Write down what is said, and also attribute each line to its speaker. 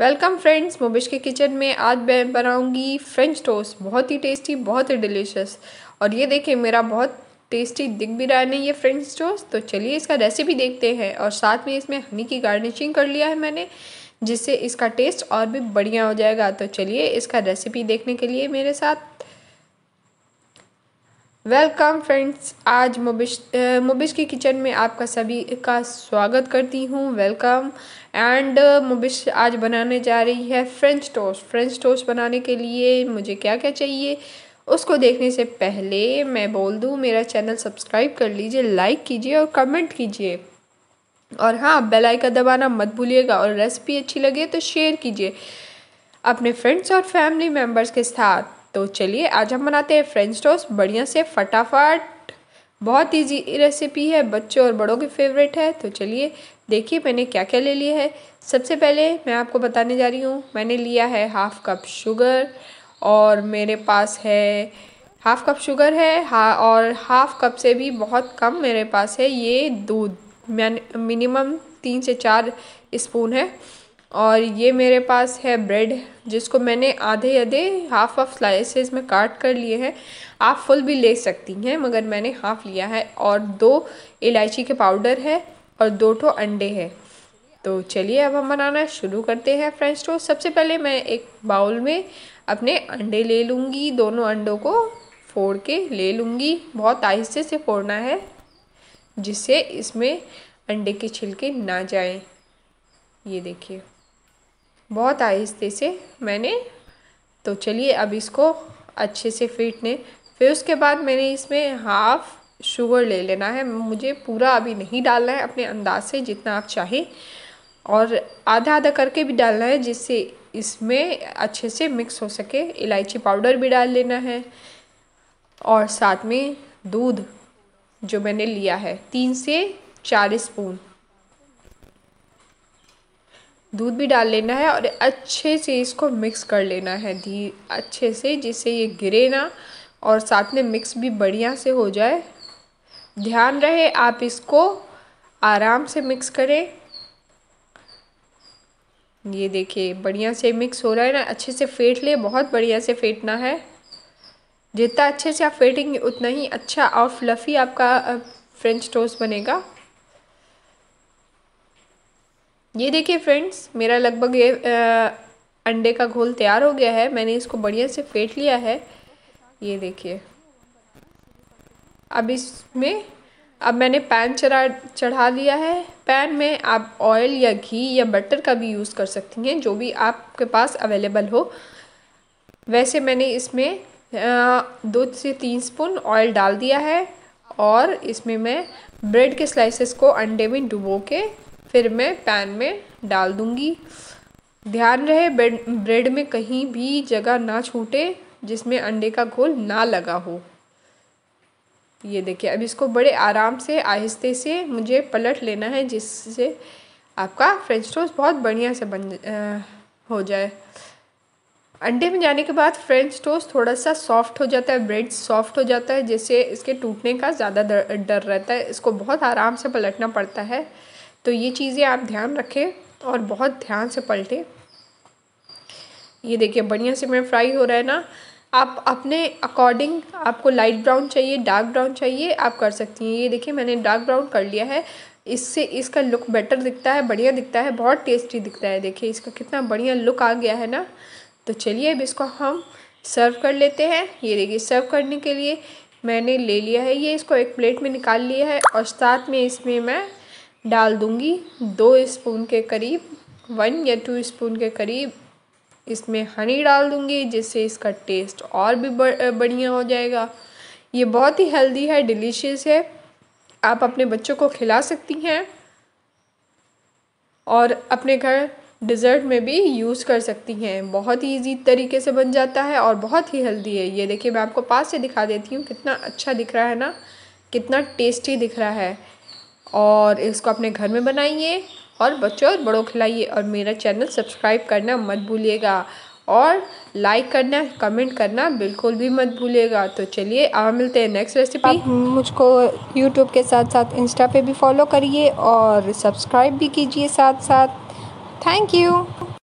Speaker 1: Welcome friends मुबिश के kitchen में आज मैं बनाऊंगी फ्रेंच टोस्ट बहुत ही टेस्टी बहुत ही डिलीशियस और ये देखें मेरा बहुत टेस्टी दिख भी रहा है नहीं ये फ्रेंच टोस्ट तो चलिए इसका रेसिपी देखते हैं और साथ में इसमें हनी की गार्निशिंग कर लिया है मैंने जिससे इसका टेस्ट और भी बढ़िया हो जाएगा तो चलिए इसका रेसिपी देखने के लिए मेरे साथ वेलकम फ्रेंड्स आज मुबिश मुबिश की किचन में आपका सभी का स्वागत करती हूँ वेलकम एंड मुबिश आज बनाने जा रही है फ्रेंच टोस्ट फ्रेंच टोस्ट बनाने के लिए मुझे क्या क्या चाहिए उसको देखने से पहले मैं बोल दूँ मेरा चैनल सब्सक्राइब कर लीजिए लाइक कीजिए और कमेंट कीजिए और हाँ बेल आइकन दबाना मत भूलिएगा और रेसिपी अच्छी लगे तो शेयर कीजिए अपने फ्रेंड्स और फैमिली मेम्बर्स के साथ तो चलिए आज हम बनाते हैं फ्रेंच टोस्ट बढ़िया से फटाफट बहुत ईजी रेसिपी है बच्चों और बड़ों की फेवरेट है तो चलिए देखिए मैंने क्या क्या ले लिया है सबसे पहले मैं आपको बताने जा रही हूँ मैंने लिया है हाफ़ कप शुगर और मेरे पास है हाफ़ कप शुगर है हा और हाफ़ कप से भी बहुत कम मेरे पास है ये दूध मैंने मिनिमम तीन से चार स्पून है और ये मेरे पास है ब्रेड जिसको मैंने आधे आधे हाफ ऑफ स्लाइसेस में काट कर लिए हैं आप फुल भी ले सकती हैं मगर मैंने हाफ़ लिया है और दो इलायची के पाउडर है और दो ठो अंडे है तो चलिए अब हम बनाना शुरू करते हैं फ्रेंच टोस्ट तो। सबसे पहले मैं एक बाउल में अपने अंडे ले लूँगी दोनों अंडों को फोड़ के ले लूँगी बहुत आहिस्ते से फोड़ना है जिससे इसमें अंडे के छिलके ना जाएं ये देखिए बहुत आहिस्ते से मैंने तो चलिए अब इसको अच्छे से फेंटने फिर उसके बाद मैंने इसमें हाफ़ शुगर ले लेना है मुझे पूरा अभी नहीं डालना है अपने अंदाज से जितना आप चाहें और आधा आधा करके भी डालना है जिससे इसमें अच्छे से मिक्स हो सके इलायची पाउडर भी डाल लेना है और साथ में दूध जो मैंने लिया है तीन से चार स्पून दूध भी डाल लेना है और अच्छे से इसको मिक्स कर लेना है धी अच्छे से जिससे ये गिरे ना और साथ में मिक्स भी बढ़िया से हो जाए ध्यान रहे आप इसको आराम से मिक्स करें ये देखिए बढ़िया से मिक्स हो रहा है ना अच्छे से फेंट ले बहुत बढ़िया से फेंटना है जितना अच्छे से आप फेंटेंगे उतना ही अच्छा और फ्लफ़ी आपका फ्रेंच टोस्ट बनेगा ये देखिए फ्रेंड्स मेरा लगभग ये अंडे का घोल तैयार हो गया है मैंने इसको बढ़िया से फेंट लिया है ये देखिए अब इसमें अब मैंने पैन चढ़ा चढ़ा लिया है पैन में आप ऑयल या घी या बटर का भी यूज़ कर सकती हैं जो भी आपके पास अवेलेबल हो वैसे मैंने इसमें दो से तीन स्पून ऑयल डाल दिया है और इसमें मैं ब्रेड के स्लाइसेस को अंडे में डुबो के फिर मैं पैन में डाल दूँगी ध्यान रहे ब्रेड में कहीं भी जगह ना छूटे जिसमें अंडे का घोल ना लगा हो ये देखिए अब इसको बड़े आराम से आहिस्ते से मुझे पलट लेना है जिससे आपका फ्रेंच टोस्ट बहुत बढ़िया से बन आ, हो जाए अंडे में जाने के बाद फ्रेंच टोस्ट थोड़ा सा सॉफ्ट हो जाता है ब्रेड सॉफ्ट हो जाता है जिससे इसके टूटने का ज़्यादा डर रहता है इसको बहुत आराम से पलटना पड़ता है तो ये चीज़ें आप ध्यान रखें और बहुत ध्यान से पलटें ये देखिए बढ़िया से मैं फ्राई हो रहा है ना आप अपने अकॉर्डिंग आपको लाइट ब्राउन चाहिए डार्क ब्राउन चाहिए आप कर सकती हैं ये देखिए मैंने डार्क ब्राउन कर लिया है इससे इसका लुक बेटर दिखता है बढ़िया दिखता है बहुत टेस्टी दिखता है देखिए इसका कितना बढ़िया लुक आ गया है ना तो चलिए अब इसको हम सर्व कर लेते हैं ये देखिए सर्व करने के लिए मैंने ले लिया है ये इसको एक प्लेट में निकाल लिया है और साथ में इसमें मैं डाल दूँगी दो स्पून के करीब वन या टू स्पून के करीब इसमें हनी डाल दूँगी जिससे इसका टेस्ट और भी बढ़िया हो जाएगा ये बहुत ही हेल्दी है डिलीशियस है आप अपने बच्चों को खिला सकती हैं और अपने घर डिज़र्ट में भी यूज़ कर सकती हैं बहुत ही ईजी तरीके से बन जाता है और बहुत ही हेल्दी है ये देखिए मैं आपको पास से दिखा देती हूँ कितना अच्छा दिख रहा है ना कितना टेस्टी दिख रहा है और इसको अपने घर में बनाइए और बच्चों और बड़ों खिलाइए और मेरा चैनल सब्सक्राइब करना मत भूलिएगा और लाइक करना कमेंट करना बिल्कुल भी मत भूलिएगा तो चलिए आप मिलते हैं नेक्स्ट रेसिपी आप मुझको यूट्यूब के साथ साथ इंस्टा पे भी फॉलो करिए और सब्सक्राइब भी कीजिए साथ साथ थैंक यू